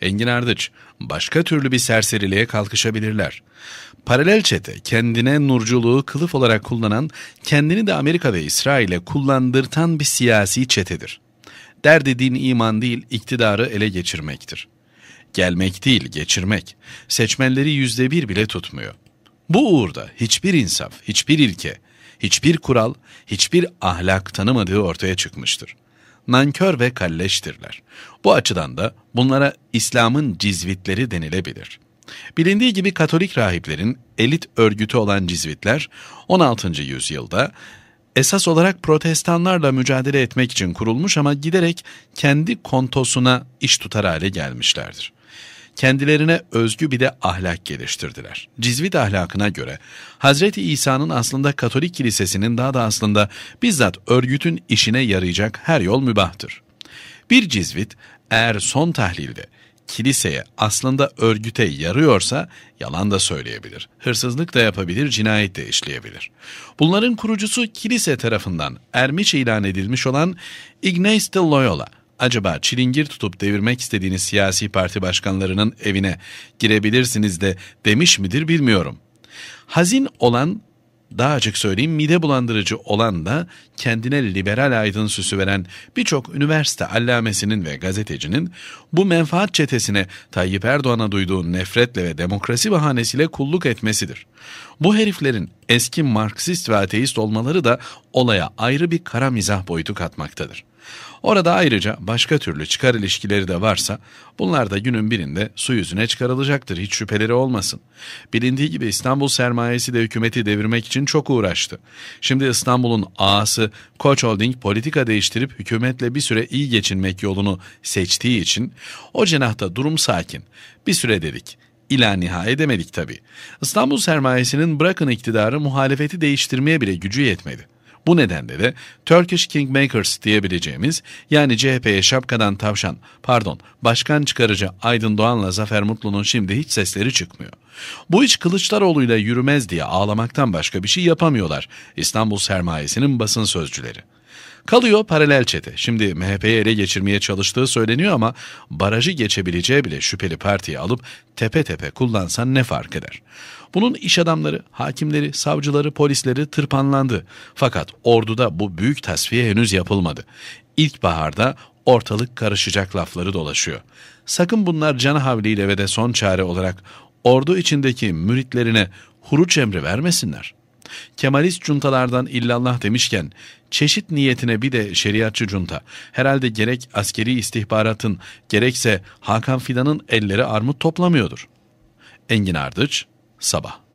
Engin Ardıç, başka türlü bir serseriliğe kalkışabilirler. Paralel çete kendine nurculuğu kılıf olarak kullanan, kendini de Amerika ve İsrail'e kullandırtan bir siyasi çetedir. Derdi din iman değil, iktidarı ele geçirmektir. Gelmek değil, geçirmek. Seçmenleri yüzde bir bile tutmuyor. Bu uğurda hiçbir insaf, hiçbir ilke, hiçbir kural, hiçbir ahlak tanımadığı ortaya çıkmıştır.'' nankör ve kalleştirler. Bu açıdan da bunlara İslam'ın cizvitleri denilebilir. Bilindiği gibi Katolik rahiplerin elit örgütü olan cizvitler 16. yüzyılda esas olarak protestanlarla mücadele etmek için kurulmuş ama giderek kendi kontosuna iş tutar hale gelmişlerdir kendilerine özgü bir de ahlak geliştirdiler. Cizvit ahlakına göre Hazreti İsa'nın aslında Katolik Kilisesi'nin daha da aslında bizzat örgütün işine yarayacak her yol mübahtır. Bir cizvit eğer son tahlilde kiliseye aslında örgüte yarıyorsa yalan da söyleyebilir. Hırsızlık da yapabilir, cinayet de işleyebilir. Bunların kurucusu kilise tarafından ermiş ilan edilmiş olan Ignatius de Loyola acaba çilingir tutup devirmek istediğiniz siyasi parti başkanlarının evine girebilirsiniz de demiş midir bilmiyorum. Hazin olan daha açık söyleyeyim mide bulandırıcı olan da kendine liberal aydın süsü veren birçok üniversite allamesinin ve gazetecinin bu menfaat çetesine Tayyip Erdoğan'a duyduğu nefretle ve demokrasi bahanesiyle kulluk etmesidir. Bu heriflerin eski Marksist ve ateist olmaları da olaya ayrı bir kara mizah boyutu katmaktadır. Orada ayrıca başka türlü çıkar ilişkileri de varsa bunlar da günün birinde su yüzüne çıkarılacaktır hiç şüpheleri olmasın. Bilindiği gibi İstanbul sermayesi de hükümeti devirmek için çok uğraştı. Şimdi İstanbul'un ağası Koç Holding politika değiştirip hükümetle bir süre iyi geçinmek yolunu seçtiği için o cenahta durum sakin. Bir süre dedik ila niha edemedik tabii. İstanbul sermayesinin bırakın iktidarı muhalefeti değiştirmeye bile gücü yetmedi. Bu nedenle de Turkish Kingmakers diyebileceğimiz yani CHP'ye şapkadan tavşan pardon başkan çıkarıcı Aydın Doğan'la Zafer Mutlu'nun şimdi hiç sesleri çıkmıyor. Bu iş Kılıçdaroğlu'yla yürümez diye ağlamaktan başka bir şey yapamıyorlar İstanbul sermayesinin basın sözcüleri. Kalıyor paralel çete. Şimdi MHP'yi ele geçirmeye çalıştığı söyleniyor ama barajı geçebileceği bile şüpheli partiyi alıp tepe tepe kullansan ne fark eder? Bunun iş adamları, hakimleri, savcıları, polisleri tırpanlandı. Fakat orduda bu büyük tasfiye henüz yapılmadı. İlkbaharda ortalık karışacak lafları dolaşıyor. Sakın bunlar can havliyle ve de son çare olarak ordu içindeki müritlerine huruç emri vermesinler.'' Kemalist cuntalardan illallah demişken, çeşit niyetine bir de şeriatçı cunta. Herhalde gerek askeri istihbaratın, gerekse Hakan Fidan'ın elleri armut toplamıyordur. Engin Ardıç, Sabah